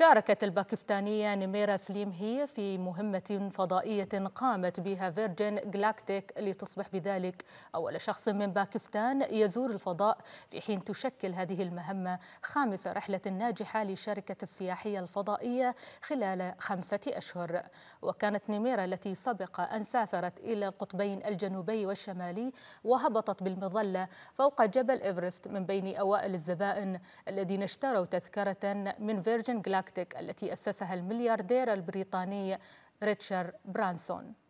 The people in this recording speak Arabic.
شاركت الباكستانية نميرة سليم هي في مهمة فضائية قامت بها فيرجن جلاكتيك لتصبح بذلك أول شخص من باكستان يزور الفضاء في حين تشكل هذه المهمة خامس رحلة ناجحة لشركة السياحية الفضائية خلال خمسة أشهر وكانت نميرة التي سبق أن سافرت إلى القطبين الجنوبي والشمالي وهبطت بالمظلة فوق جبل إيفرست من بين أوائل الزبائن الذين اشتروا تذكرة من فيرجن جلاكتيك الأركتيك التي أسسها الملياردير البريطاني ريتشارد برانسون